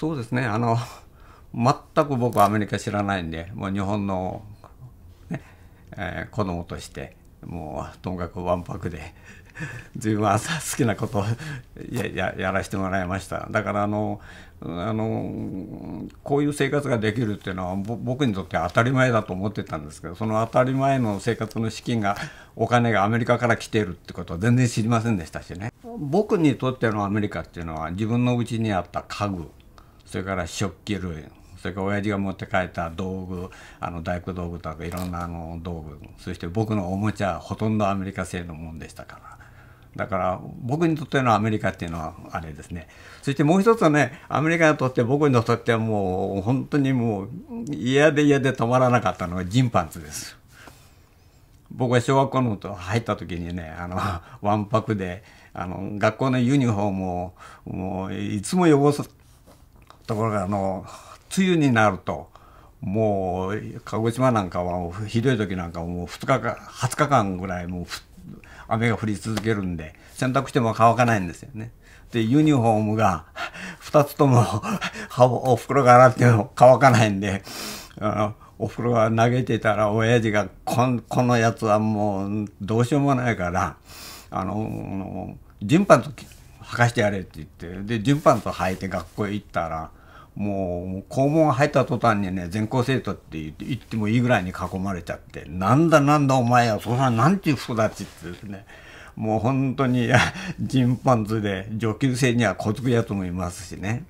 そうですねあの 全く僕はアメリカ知らないんでもう日本のね、えー、子供としてもうともかくわんぱくで 自分は好きなことを ややらせてもらいましただからあのあのこういう生活ができるっていうのは僕にとっては当たり前だと思ってたんですけどその当たり前の生活の資金がお金がアメリカから来ているってことは全然知りませんでしたしね僕にとってのアメリカっていうのは自分のうちにあった家具それから食器類それから親父が持って帰った道具あの大工道具とかいろんなあの道具そして僕のおもちゃほとんどアメリカ製のもんでしたからだから僕にとってのアメリカっていうのはあれですねそしてもう一つはねアメリカにとって僕にとってはもう本当にもう嫌で嫌で止まらなかったのがジンパンツです。僕は小学校の入った時にねあのわんぱくであの学校のユニフォームをもういつも汚すところがあの梅雨になるともう鹿児島なんかはひどい時なんかもう2日か20日間ぐらいもう雨が降り続けるんで洗濯しても乾かないんですよね。でユニフォームが2つともお袋が洗っても乾かないんであのおはが投げてたら親父がこんこのやつはもうどうしようもないからあのジンパンと履かしてやれって言ってでジンパンと履いて学校へ行ったら。もう校門入った途端にね全校生徒って言ってもいいぐらいに囲まれちゃって「なんだなんだお前はそんななんていう人たち」ってですねもう本当にジンパンツで上級生には小突くやつもいますしね。